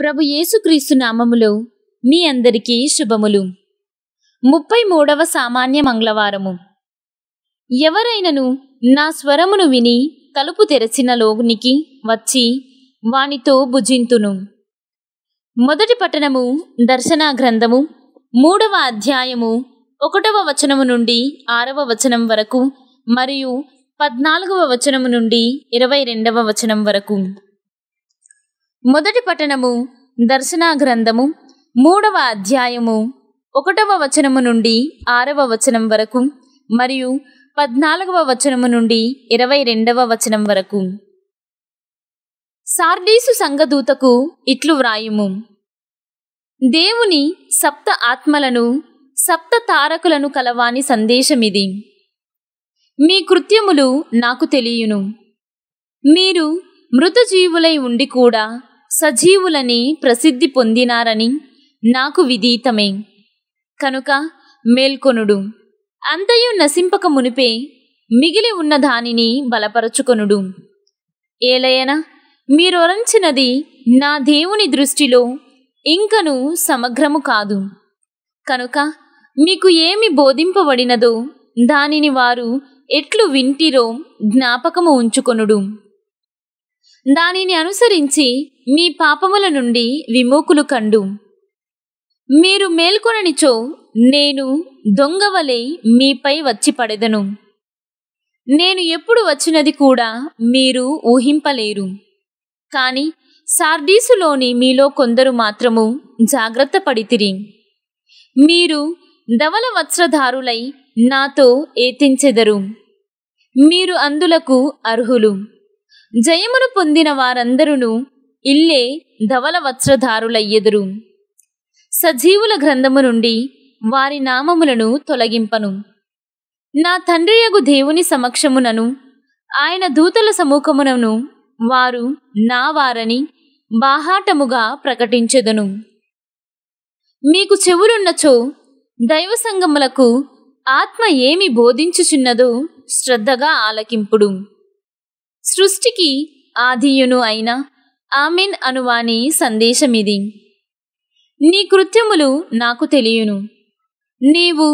ప్రభు యేసుక్రీస్తు నామములో మీ అందరికీ శుభములు ముప్పై మూడవ సామాన్య మంగళవారము ఎవరైనను నా స్వరమును విని తలుపు తెరచిన లోనికి వచ్చి వానితో భుజింతును మొదటి పట్టణము దర్శనా గ్రంథము మూడవ అధ్యాయము ఒకటవ వచనము నుండి ఆరవ వచనం వరకు మరియు పద్నాలుగవ వచనము నుండి ఇరవై రెండవ వచనం వరకు మొదటి పఠనము దర్శనా గ్రంథము మూడవ అధ్యాయము ఒకటవ వచనము నుండి ఆరవ వచనం వరకు మరియు పద్నాలుగవ వచనము నుండి ఇరవై రెండవ వచనం వరకు సార్డీసు సంఘదూతకు ఇట్లు వ్రాయుము దేవుని సప్త ఆత్మలను సప్త తారకులను కలవాని సందేశమిది మీ కృత్యములు నాకు తెలియను మీరు మృతజీవులై ఉండి కూడా సజీవులని ప్రసిద్ధి పొందినారని నాకు విదీతమే కనుక మేల్కొనుడు అంతయు నశింపక మునిపే మిగిలి ఉన్న దానిని బలపరచుకొనుడు ఏలయన మీరొరంచినది నా దేవుని దృష్టిలో ఇంకను సమగ్రము కాదు కనుక మీకు ఏమి బోధింపబడినదో దానిని వారు ఎట్లు వింటిరో జ్ఞాపకము ఉంచుకొనుడు దానిని అనుసరించి మీ పాపముల నుండి విమోకులు కండు మీరు మేల్కొననిచో నేను దొంగవలే మీపై వచ్చి పడెదను నేను ఎప్పుడు వచ్చినది కూడా మీరు ఊహింపలేరు కానీ సార్డీసులోని మీలో కొందరు మాత్రము జాగ్రత్త పడితిరి మీరు ధవల వస్త్రధారులై నాతో ఏతించెదరు మీరు అందులకు అర్హులు జయమును పొందిన వారందరూ ఇల్లే ధవల ఎదురు సజీవుల గ్రంథము నుండి వారి నామములను తొలగింపను నా తండ్రియగు దేవుని సమక్షమునను ఆయన దూతల సముఖమునను వారు నా వారని బాహాటముగా ప్రకటించెదను మీకు చెవులున్నచో దైవ సంగములకు ఆత్మ ఏమి బోధించుచున్నదో శ్రద్ధగా ఆలకింపుడు సృష్టికి ఆదియును అయిన ఆమెన్ అనువాని సందేశమిది నీ కృత్యములు నాకు తెలియను నీవు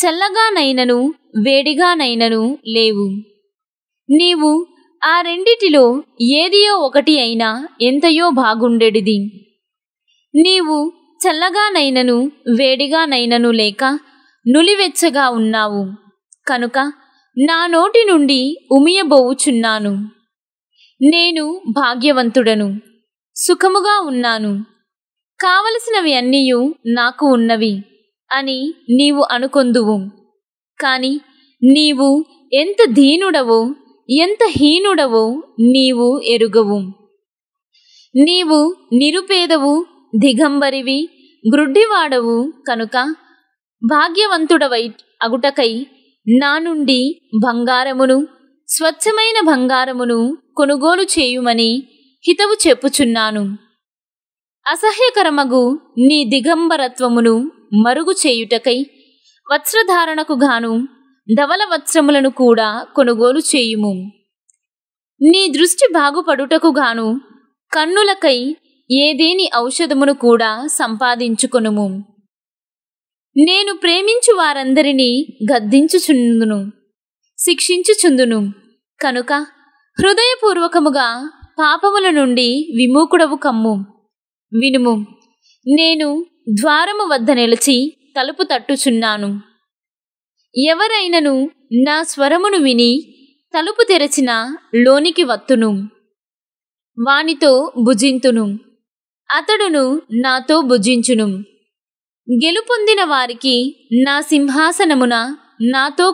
చల్లగానైనను వేడిగానైనను లేవు నీవు ఆ రెండిటిలో ఏదియో ఒకటి అయినా ఎంతయో బాగుండెడిది నీవు చల్లగానైనను వేడిగానైనను లేక నులివెచ్చగా ఉన్నావు కనుక నా నోటి నుండి ఉమియబోవుచున్నాను నేను భాగ్యవంతుడను సుఖముగా ఉన్నాను కావలసినవి అన్నీయు నాకు ఉన్నవి అని నీవు అనుకొందువు కాని నీవు ఎంత దీనుడవో ఎంత హీనుడవో నీవు ఎరుగవు నీవు నిరుపేదవు దిగంబరివి గ్రుడ్డివాడవు కనుక భాగ్యవంతుడవై అగుటకై నా నుండి బంగారమును స్వచ్ఛమైన బంగారమును కొనుగోలు చేయుమని హితవు చెప్పుచున్నాను అసహ్యకరమగు నీ దిగంబరత్వమును మరుగు చేయుటకై వస్త్రధారణకు గాను ధవల వస్త్రములను కూడా కొనుగోలు చేయుము నీ దృష్టి బాగుపడుటకు గాను కన్నులకై ఏదేని ఔషధమును కూడా సంపాదించుకొనుము నేను ప్రేమించు వారందరినీ గద్దించుచుందును శిక్షించుచుందును కనుక హృదయపూర్వకముగా పాపముల నుండి విమూకుడవు కమ్ము వినుము నేను ద్వారము వద్ద నిలిచి తలుపు తట్టుచున్నాను ఎవరైనను నా స్వరమును విని తలుపు తెరచిన లోనికి వత్తును వానితో భుజింతును అతడును నాతో భుజించును గెలుపొందిన వారికి నా సింహాసనమున నాతో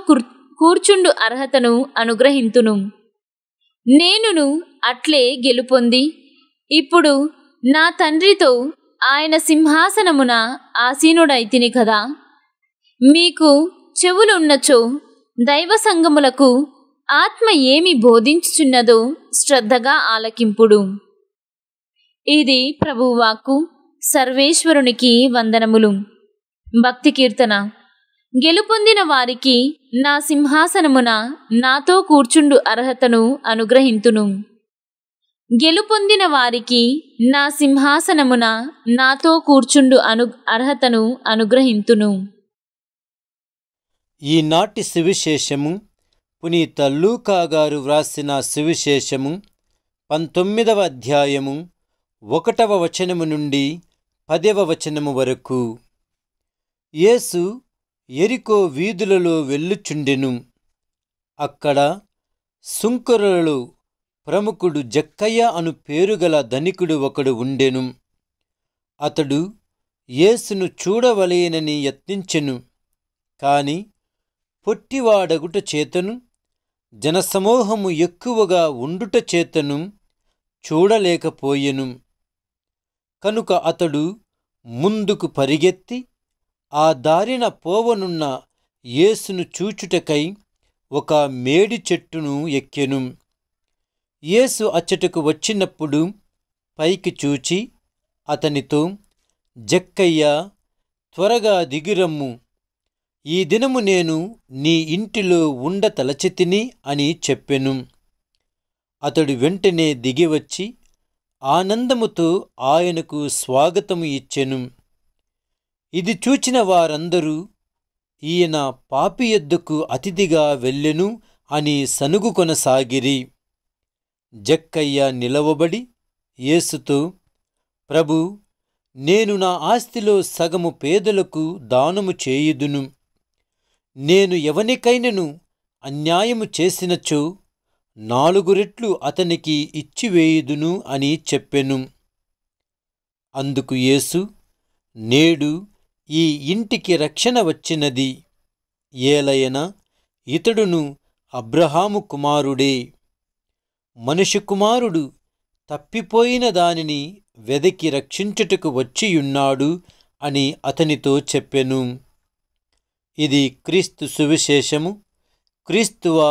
కూర్చుండు అర్హతను అనుగ్రహింతును నేనును అట్లే గెలుపొంది ఇప్పుడు నా తండ్రితో ఆయన సింహాసనమున ఆసీనుడైతిని కదా మీకు చెవులున్నచో దైవ సంగములకు ఆత్మ ఏమి బోధించుచున్నదో శ్రద్ధగా ఆలకింపుడు ఇది ప్రభువాకు సర్వేశ్వరునికి వందనములు భక్తి కీర్తన గెలుపొందిన వారికి నా సింహాసనమున నాతో కూర్చుండు అర్హతను అనుగ్రహింతును గెలుపొందిన వారికి నా సింహాసనమున నాతో కూర్చుండు అను అర్హతను అనుగ్రహింతును ఈనాటి సువిశేషము పునీత లూకా గారు వ్రాసిన సువిశేషము పంతొమ్మిదవ అధ్యాయము ఒకటవ వచనము నుండి పదేవ వచనము వరకు యేసు ఎరికో వీధులలో వెళ్ళుచుండెను అక్కడ సుంకరులలో ప్రముఖుడు జక్కయ్య అను పేరుగల ధనికుడు ఒకడు ఉండెను అతడు యేసును చూడవలేనని యత్నించెను కాని పొట్టివాడగుట చేతను జనసమూహము ఎక్కువగా ఉండుట చేతను చూడలేకపోయెను కనుక అతడు ముందుకు పరిగెత్తి ఆ దారిన పోవనున్న యేసును చూచుటకై ఒక మేడి చెట్టును ఎక్కెను యేసు అచ్చటకు వచ్చినప్పుడు పైకి చూచి అతనితో జక్కయ్య త్వరగా దిగిరమ్ము ఈ దినము నేను నీ ఇంటిలో ఉండ తలచితిని అని చెప్పెను అతడు వెంటనే దిగివచ్చి ఆనందముతో ఆయనకు స్వాగతము ఇచ్చెను ఇది చూచిన వారందరూ ఈయన పాపి ఎద్దుకు అతిథిగా వెళ్ళెను అని సనుగు కొనసాగిరి జక్కయ్య నిలవబడి యేసుతో ప్రభు నేను నా ఆస్తిలో సగము పేదలకు దానము చేయుదును నేను ఎవనికైనను అన్యాయము చేసినచో నాలుగు రెట్లు అతనికి ఇచ్చివేయుదును అని చెప్పెను అందుకు యేసు నేడు ఈ ఇంటికి రక్షణ వచ్చినది ఏలయన ఇతడును అబ్రహాము కుమారుడే మనుషుకుమారుడు కుమారుడు తప్పిపోయిన దానిని వెదకి రక్షించుటకు వచ్చియున్నాడు అని అతనితో చెప్పెను ఇది క్రీస్తు సువిశేషము క్రీస్తువా